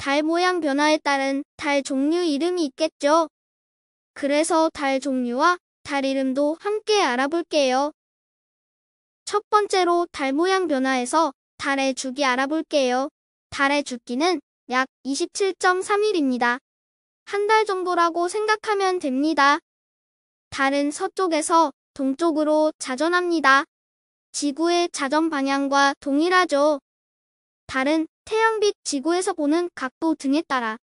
달 모양 변화에 따른 달 종류 이름이 있겠죠. 그래서 달 종류와 달 이름도 함께 알아볼게요. 첫 번째로 달 모양 변화에서 달의 주기 알아볼게요. 달의 주기는 약 27.3일입니다. 한 달 정도라고 생각하면 됩니다. 달은 서쪽에서 동쪽으로 자전합니다. 지구의 자전 방향과 동일하죠. 달은 태양빛 지구에서 보는 각도 등에 따라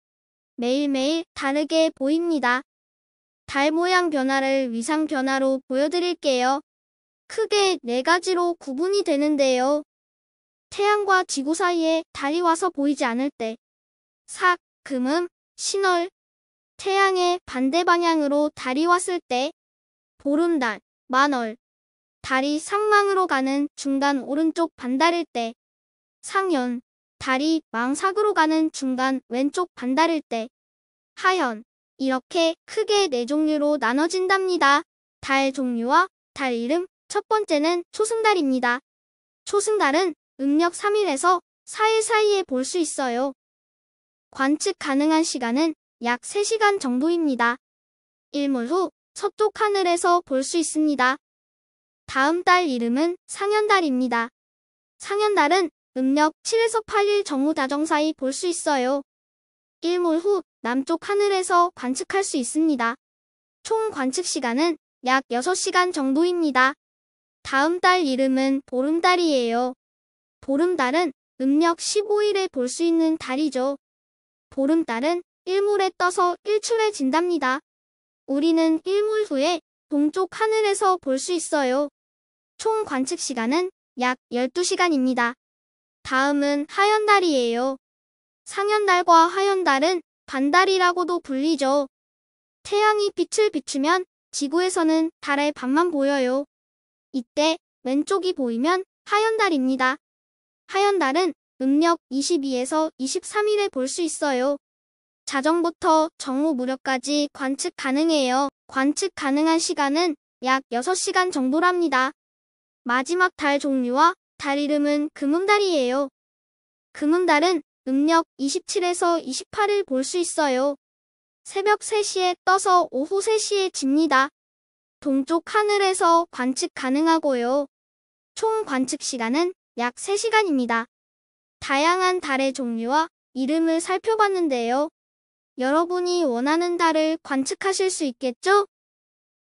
매일매일 다르게 보입니다. 달 모양 변화를 위상 변화로 보여드릴게요. 크게 네 가지로 구분이 되는데요. 태양과 지구 사이에 달이 와서 보이지 않을 때 삭, 금음, 신월 태양의 반대 방향으로 달이 왔을 때 보름달, 만월 달이 상망으로 가는 중간 오른쪽 반달일 때 상연 다리 망삭으로 가는 중간 왼쪽 반다를 때 하현 이렇게 크게 네 종류로 나눠진답니다. 달 종류와 달 이름 첫 번째는 초승달입니다. 초승달은 음력 3일에서 4일 사이에 볼 수 있어요. 관측 가능한 시간은 약 3시간 정도입니다. 일몰 후 서쪽 하늘에서 볼 수 있습니다. 다음 달 이름은 상현달입니다. 상현달은 음력 7에서 8일 정오 자정 사이 볼 수 있어요. 일몰 후 남쪽 하늘에서 관측할 수 있습니다. 총 관측 시간은 약 6시간 정도입니다. 다음 달 이름은 보름달이에요. 보름달은 음력 15일에 볼 수 있는 달이죠. 보름달은 일몰에 떠서 일출에진답니다 우리는 일몰 후에 동쪽 하늘에서 볼 수 있어요. 총 관측 시간은 약 12시간입니다. 다음은 하연달이에요. 상연달과 하연달은 반달이라고도 불리죠. 태양이 빛을 비추면 지구에서는 달의 반만 보여요. 이때 왼쪽이 보이면 하연달입니다. 하연달은 음력 22에서 23일에 볼 수 있어요. 자정부터 정오 무렵까지 관측 가능해요. 관측 가능한 시간은 약 6시간 정도랍니다. 마지막 달 종류와 달 이름은 금음달이에요. 금음달은 음력 27에서 28일 볼 수 있어요. 새벽 3시에 떠서 오후 3시에 집니다. 동쪽 하늘에서 관측 가능하고요. 총 관측 시간은 약 3시간입니다. 다양한 달의 종류와 이름을 살펴봤는데요. 여러분이 원하는 달을 관측하실 수 있겠죠?